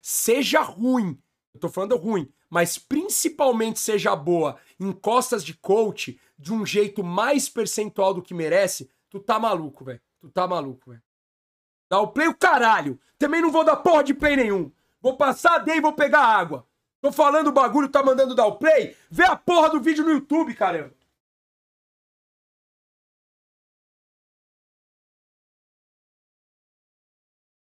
seja ruim, eu tô falando ruim, mas principalmente seja boa em costas de coach de um jeito mais percentual do que merece, tu tá maluco, velho. Tu tá maluco, velho. Dá o play o caralho. Também não vou dar porra de play nenhum. Vou passar a day e vou pegar água. Tô falando o bagulho, tá mandando dar o play? Vê a porra do vídeo no YouTube, caramba.